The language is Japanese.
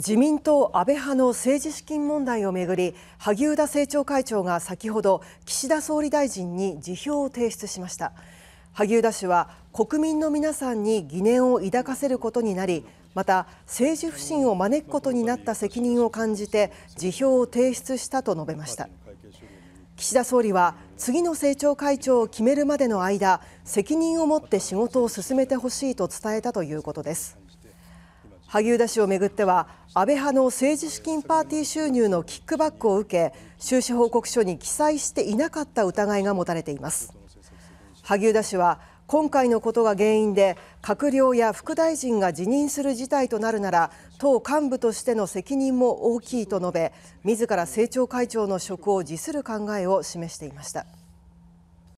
自民党安倍派の政治資金問題をめぐり萩生田政調会長が先ほど岸田総理大臣に辞表を提出しました萩生田氏は国民の皆さんに疑念を抱かせることになりまた政治不信を招くことになった責任を感じて辞表を提出したと述べました岸田総理は次の政調会長を決めるまでの間責任を持って仕事を進めてほしいと伝えたということです萩生田氏をめぐっては安倍派の政治資金パーティー収入のキックバックを受け収支報告書に記載していなかった疑いが持たれています萩生田氏は今回のことが原因で閣僚や副大臣が辞任する事態となるなら党幹部としての責任も大きいと述べ自ら政調会長の職を辞する考えを示していました。